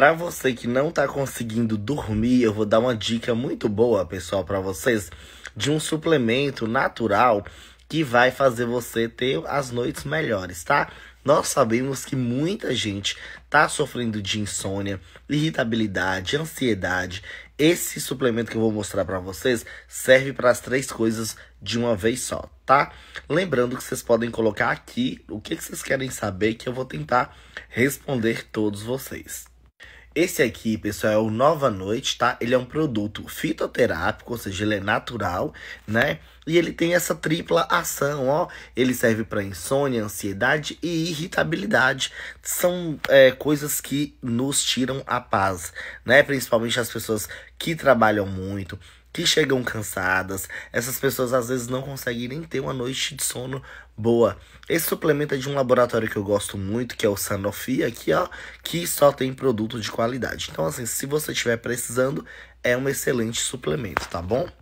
Para você que não tá conseguindo dormir, eu vou dar uma dica muito boa, pessoal, para vocês de um suplemento natural que vai fazer você ter as noites melhores, tá? Nós sabemos que muita gente tá sofrendo de insônia, irritabilidade, ansiedade. Esse suplemento que eu vou mostrar para vocês serve para as três coisas de uma vez só, tá? Lembrando que vocês podem colocar aqui o que, que vocês querem saber que eu vou tentar responder todos vocês. Esse aqui, pessoal, é o Nova Noite, tá? Ele é um produto fitoterápico, ou seja, ele é natural, né? E ele tem essa tripla ação, ó. Ele serve para insônia, ansiedade e irritabilidade. São é, coisas que nos tiram a paz, né? Principalmente as pessoas que trabalham muito, que chegam cansadas. Essas pessoas às vezes não conseguem nem ter uma noite de sono boa. Esse suplemento é de um laboratório que eu gosto muito, que é o Sanofi, aqui ó, que só tem produto de qualidade. Então assim, se você estiver precisando, é um excelente suplemento, tá bom?